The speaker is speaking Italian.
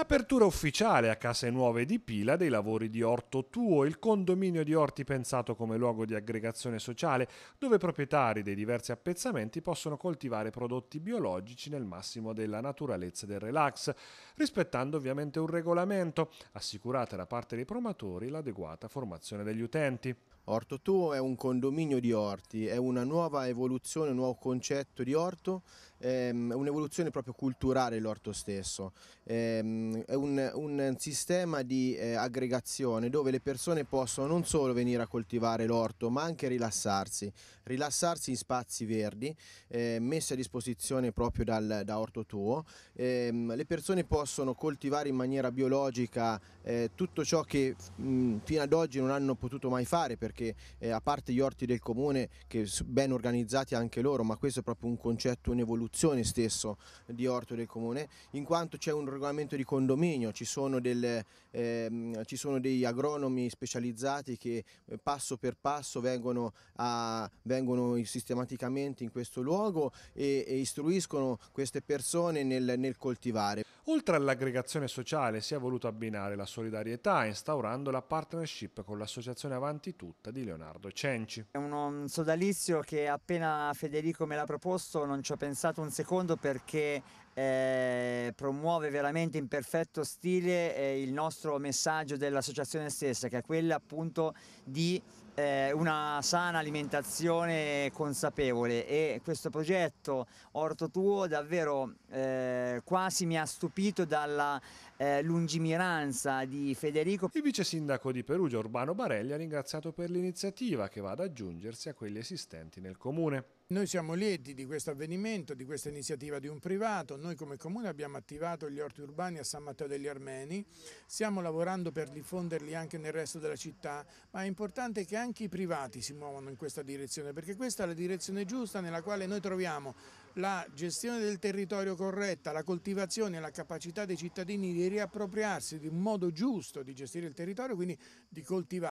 Apertura ufficiale a Case Nuove di Pila dei lavori di Orto Tuo, il condominio di orti pensato come luogo di aggregazione sociale, dove proprietari dei diversi appezzamenti possono coltivare prodotti biologici nel massimo della naturalezza e del relax, rispettando ovviamente un regolamento, assicurata da parte dei promotori l'adeguata formazione degli utenti. Orto Tuo è un condominio di orti, è una nuova evoluzione, un nuovo concetto di orto, ehm, un'evoluzione proprio culturale l'orto stesso. Ehm, è un, un, sistema di eh, aggregazione dove le persone possono non solo venire a coltivare l'orto ma anche rilassarsi, rilassarsi in spazi verdi eh, messi a disposizione proprio dal, da Orto Tuo. Ehm, le persone possono coltivare in maniera biologica eh, tutto ciò che fino ad oggi non hanno potuto mai fare perché perché eh, a parte gli orti del comune che ben organizzati anche loro, ma questo è proprio un concetto, un'evoluzione stesso di orto del comune, in quanto c'è un regolamento di condominio, ci sono, delle, ehm, ci sono degli agronomi specializzati che eh, passo per passo vengono, a, vengono, sistematicamente in questo luogo e, e istruiscono queste persone nel, nel coltivare. Oltre all'aggregazione sociale si è voluto abbinare la solidarietà instaurando la partnership con l'associazione Avanti Tutta di Leonardo Cenci. È un sodalizio che appena Federico me l'ha proposto non ci ho pensato un secondo perché eh, promuove veramente in perfetto stile eh, il nostro messaggio dell'associazione stessa, che è quella appunto di eh, una sana alimentazione consapevole e questo progetto Orto Tuo davvero eh, quasi mi ha stupito dalla eh, lungimiranza di Federico. Il vice sindaco di Perugia Urbano Barelli ha ringraziato per l'iniziativa che va ad aggiungersi a quelli esistenti nel comune. Noi siamo lieti di questo avvenimento, di questa iniziativa di un privato, noi come comune abbiamo attivato gli orti urbani a San Matteo degli Armeni, stiamo lavorando per diffonderli anche nel resto della città, ma è importante che anche anche i privati si muovono in questa direzione, perché questa è la direzione giusta nella quale noi troviamo la gestione del territorio corretta, la coltivazione, e la capacità dei cittadini di riappropriarsi di un modo giusto di gestire il territorio, quindi di coltivare.